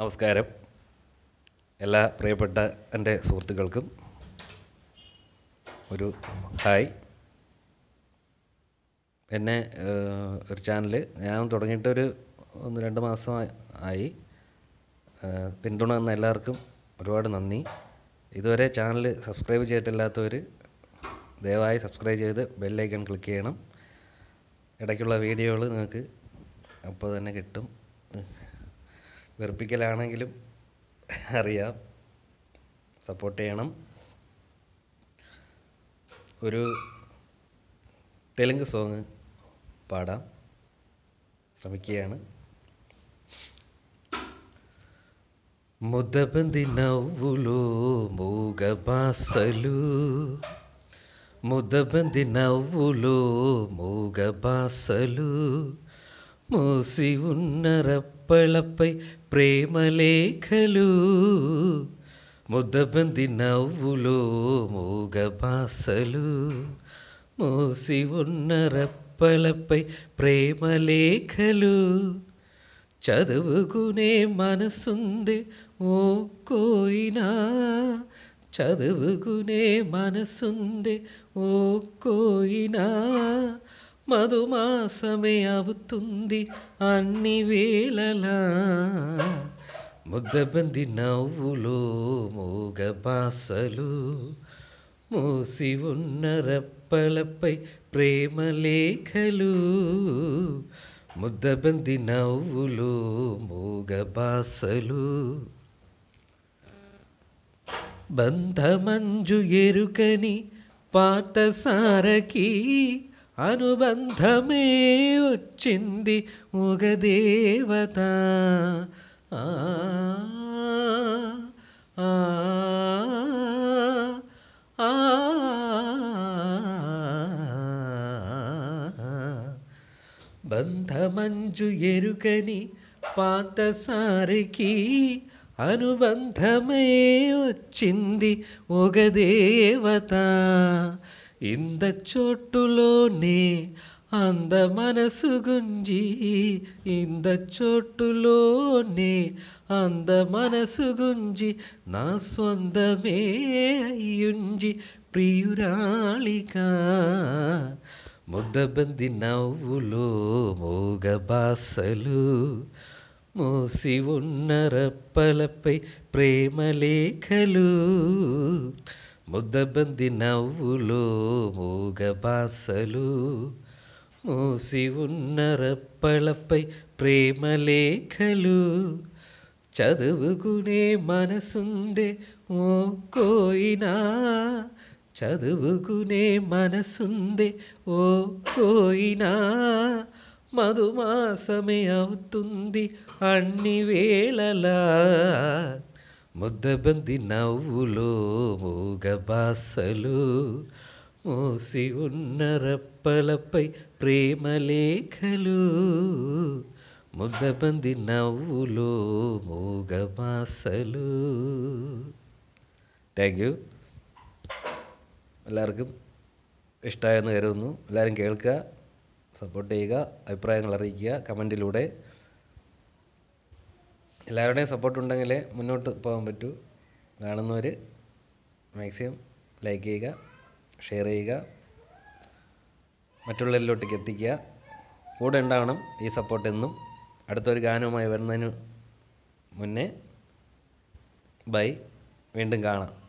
നമസ്കാരം എല്ലാ പ്രിയപ്പെട്ട എൻ്റെ സുഹൃത്തുക്കൾക്കും ഒരു ഹായ് എന്നെ ഒരു ചാനൽ ഞാൻ തുടങ്ങിയിട്ടൊരു ഒന്ന് രണ്ട് മാസം ആയി പിന്തുണ എല്ലാവർക്കും ഒരുപാട് നന്ദി ഇതുവരെ ചാനൽ സബ്സ്ക്രൈബ് ചെയ്തിട്ടില്ലാത്തവർ ദയവായി സബ്സ്ക്രൈബ് ചെയ്ത് ബെല്ലൈക്കൺ ക്ലിക്ക് ചെയ്യണം ഇടയ്ക്കുള്ള വീഡിയോകൾ നിങ്ങൾക്ക് അപ്പോൾ തന്നെ കിട്ടും വെറുപ്പിക്കലാണെങ്കിലും അറിയാം സപ്പോർട്ട് ചെയ്യണം ഒരു തെലുങ്ക് സോങ് പാടാം ശ്രമിക്കുകയാണ് ముదబంది నవ్వులు മൂകബാസലു బాసలు ముదబంది മൂകബാസലു మోసి ఉన్న రప్పళపై ప్రేమలేఖలు ముద్దబంది నవ్వులో మూగపాసలు మోసి ఉన్న రప్పళపై ప్రేమలేఖలు చదువుకునే మనసుంది ఓ కోయినా చదువుకునే మనసుంది ఓ కోయినా మధుమాసమే అవుతుంది అన్ని వేళలా ముద్దబంది నవ్వులో మూగ బాసలు మూసి ఉన్న రెప్పలపై ప్రేమలేఖలు ముద్దబంది నవ్వులు మూగ బాసలు బంధమంజు ఎరుకని పాత అనుబంధమే వచ్చింది మూగదేవత బంధమంజు ఎరుకని పాతసారికి అనుబంధమే వచ్చింది దేవత ఇంద చోటులోనే అంద మనసు గుంజి ఇంద చోటులోనే అంద మనసు గుంజి నా సొందమే అయ్యుంజి ప్రియురాళిక ముద్దబంది నవ్వులో మోగబాసలు మోసి ఉన్న రప్పలపై ప్రేమలేఖలు ముద్దబంది నవ్వులో మూగబాసలు మూసి ఉన్న రప్పలపై ప్రేమలేఖలు చదువుకునే మనసుండే ఓ కోయినా చదువుకునే మనసుందే ఓ కోయినా మధుమాసమే అవుతుంది అన్ని వేళలా ముద్దబంది నవ్వులో మూగబాసలు మూసి ఉన్న రప్పలపై ప్రేమలేఖలు ముద్దబంది నవ్వులో మూగమాసలు థ్యాంక్ యూ എല്ലാവർക്കും ഇഷ്ടമായെന്ന് കരുതുന്നു എല്ലാവരും കേൾക്കുക സപ്പോർട്ട് ചെയ്യുക അഭിപ്രായങ്ങൾ അറിയിക്കുക കമൻറ്റിലൂടെ എല്ലാവരുടെയും സപ്പോർട്ട് ഉണ്ടെങ്കിലേ മുന്നോട്ട് പോകാൻ പറ്റൂ കാണുന്നവർ മാക്സിമം ലൈക്ക് ചെയ്യുക ഷെയർ ചെയ്യുക മറ്റുള്ളവരിലോട്ടേക്ക് എത്തിക്കുക കൂടെ ഉണ്ടാവണം ഈ സപ്പോർട്ട് എന്നും അടുത്തൊരു ഗാനവുമായി വരുന്നതിന് മുന്നേ ബൈ വീണ്ടും കാണാം